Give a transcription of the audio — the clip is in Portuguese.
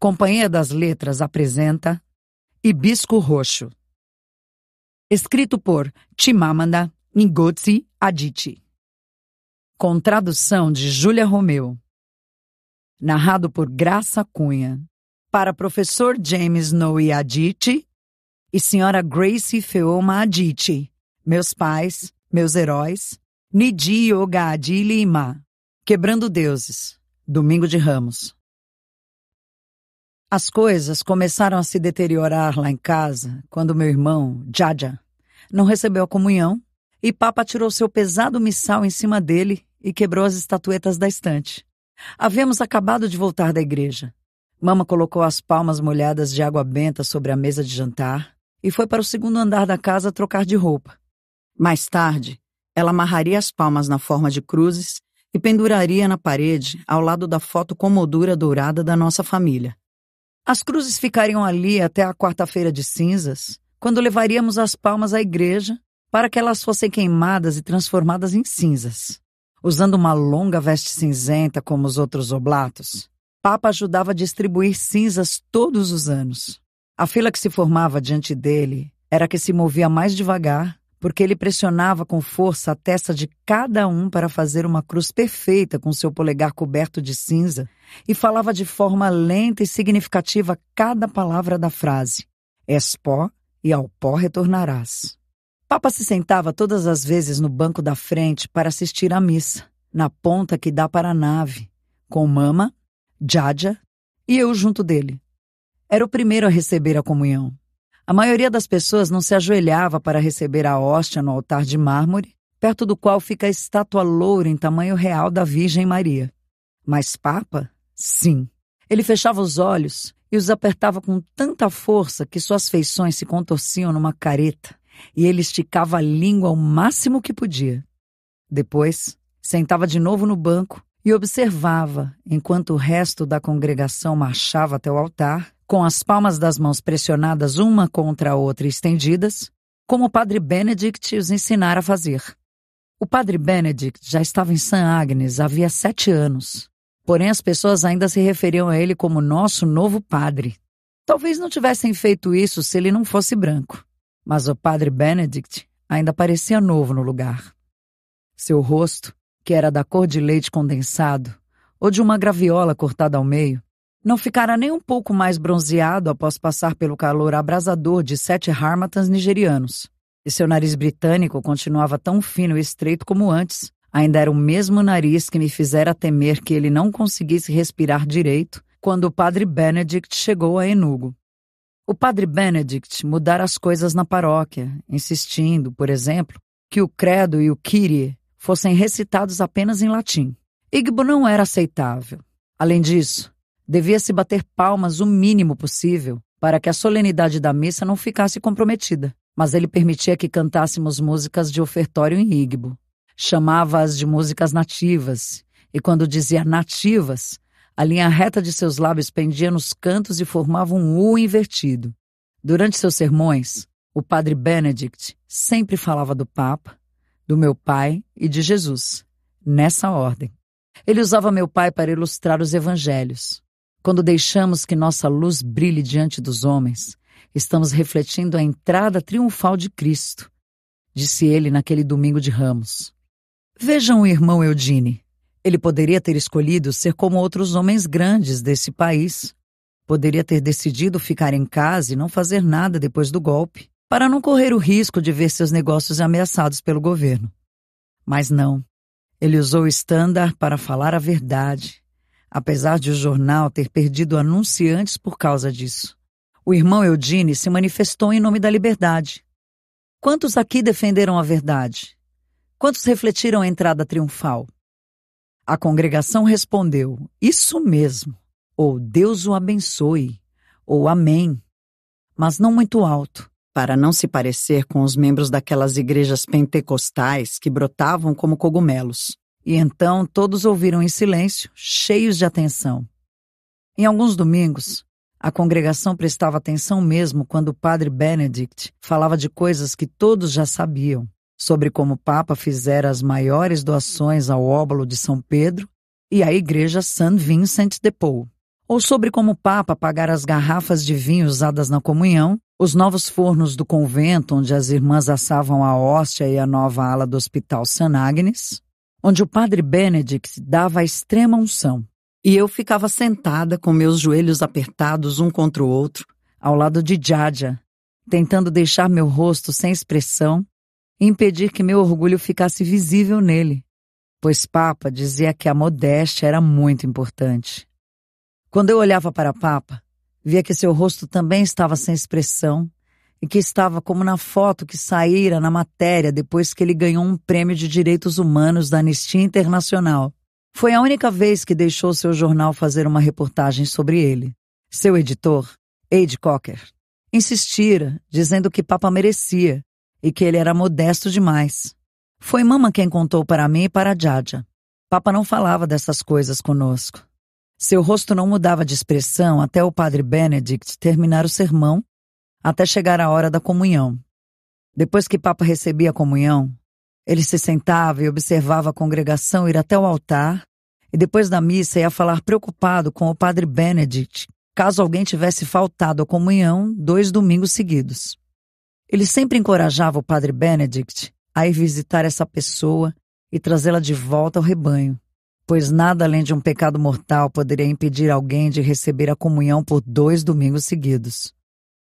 Companhia das Letras apresenta Hibisco Roxo. Escrito por Chimamanda Ngozi Aditi, Com tradução de Júlia Romeu. Narrado por Graça Cunha. Para professor James Noe Aditi e senhora Grace Feoma Aditi, Meus pais, meus heróis. Nidi Yoga Adilima. Quebrando Deuses. Domingo de Ramos. As coisas começaram a se deteriorar lá em casa quando meu irmão, Jaja, não recebeu a comunhão e Papa tirou seu pesado missal em cima dele e quebrou as estatuetas da estante. Havíamos acabado de voltar da igreja. Mama colocou as palmas molhadas de água benta sobre a mesa de jantar e foi para o segundo andar da casa trocar de roupa. Mais tarde, ela amarraria as palmas na forma de cruzes e penduraria na parede ao lado da foto com moldura dourada da nossa família. As cruzes ficariam ali até a quarta-feira de cinzas, quando levaríamos as palmas à igreja para que elas fossem queimadas e transformadas em cinzas. Usando uma longa veste cinzenta como os outros oblatos, Papa ajudava a distribuir cinzas todos os anos. A fila que se formava diante dele era que se movia mais devagar porque ele pressionava com força a testa de cada um para fazer uma cruz perfeita com seu polegar coberto de cinza e falava de forma lenta e significativa cada palavra da frase: És pó e ao pó retornarás. Papa se sentava todas as vezes no banco da frente para assistir à missa, na ponta que dá para a nave, com Mama, Jaja e eu junto dele. Era o primeiro a receber a comunhão. A maioria das pessoas não se ajoelhava para receber a hóstia no altar de mármore, perto do qual fica a estátua loura em tamanho real da Virgem Maria. Mas Papa? Sim. Ele fechava os olhos e os apertava com tanta força que suas feições se contorciam numa careta, e ele esticava a língua ao máximo que podia. Depois, sentava de novo no banco e observava enquanto o resto da congregação marchava até o altar com as palmas das mãos pressionadas uma contra a outra e estendidas, como o Padre Benedict os ensinara a fazer. O Padre Benedict já estava em San Agnes havia sete anos, porém as pessoas ainda se referiam a ele como nosso novo padre. Talvez não tivessem feito isso se ele não fosse branco, mas o Padre Benedict ainda parecia novo no lugar. Seu rosto, que era da cor de leite condensado ou de uma graviola cortada ao meio, não ficara nem um pouco mais bronzeado após passar pelo calor abrasador de sete harmatans nigerianos. E seu nariz britânico continuava tão fino e estreito como antes. Ainda era o mesmo nariz que me fizera temer que ele não conseguisse respirar direito quando o padre Benedict chegou a Enugu. O padre Benedict mudara as coisas na paróquia, insistindo, por exemplo, que o credo e o kyrie fossem recitados apenas em latim. Igbo não era aceitável. Além disso, devia-se bater palmas o mínimo possível para que a solenidade da missa não ficasse comprometida, mas ele permitia que cantássemos músicas de ofertório em Igbo. Chamava-as de músicas nativas, e quando dizia nativas, a linha reta de seus lábios pendia nos cantos e formava um U invertido. Durante seus sermões, o padre Benedict sempre falava do Papa, do meu pai e de Jesus, nessa ordem. Ele usava meu pai para ilustrar os evangelhos. Quando deixamos que nossa luz brilhe diante dos homens, estamos refletindo a entrada triunfal de Cristo, disse ele naquele domingo de ramos. Vejam o irmão Eudine. Ele poderia ter escolhido ser como outros homens grandes desse país. Poderia ter decidido ficar em casa e não fazer nada depois do golpe, para não correr o risco de ver seus negócios ameaçados pelo governo. Mas não. Ele usou o estándar para falar a verdade apesar de o jornal ter perdido anunciantes por causa disso. O irmão Eudine se manifestou em nome da liberdade. Quantos aqui defenderam a verdade? Quantos refletiram a entrada triunfal? A congregação respondeu: Isso mesmo, ou Deus o abençoe, ou Amém, mas não muito alto, para não se parecer com os membros daquelas igrejas pentecostais que brotavam como cogumelos. E então todos ouviram em silêncio, cheios de atenção. Em alguns domingos, a congregação prestava atenção mesmo quando o padre Benedict falava de coisas que todos já sabiam, sobre como o Papa fizera as maiores doações ao óbolo de São Pedro e à igreja San Vincent de Paul, ou sobre como o Papa pagara as garrafas de vinho usadas na comunhão, os novos fornos do convento onde as irmãs assavam a hóstia e a nova ala do Hospital San Agnes, onde o padre Benedict dava a extrema unção. E eu ficava sentada com meus joelhos apertados um contra o outro, ao lado de Jadja, tentando deixar meu rosto sem expressão e impedir que meu orgulho ficasse visível nele, pois Papa dizia que a modéstia era muito importante. Quando eu olhava para Papa, via que seu rosto também estava sem expressão e que estava como na foto que saíra na matéria depois que ele ganhou um prêmio de direitos humanos da Anistia Internacional. Foi a única vez que deixou seu jornal fazer uma reportagem sobre ele. Seu editor, Ed Cocker, insistira, dizendo que Papa merecia e que ele era modesto demais. Foi Mama quem contou para mim e para Jaja. Papa não falava dessas coisas conosco. Seu rosto não mudava de expressão até o padre Benedict terminar o sermão até chegar a hora da comunhão. Depois que Papa recebia a comunhão, ele se sentava e observava a congregação ir até o altar e depois da missa ia falar preocupado com o padre Benedict, caso alguém tivesse faltado à comunhão dois domingos seguidos. Ele sempre encorajava o padre Benedict a ir visitar essa pessoa e trazê-la de volta ao rebanho, pois nada além de um pecado mortal poderia impedir alguém de receber a comunhão por dois domingos seguidos.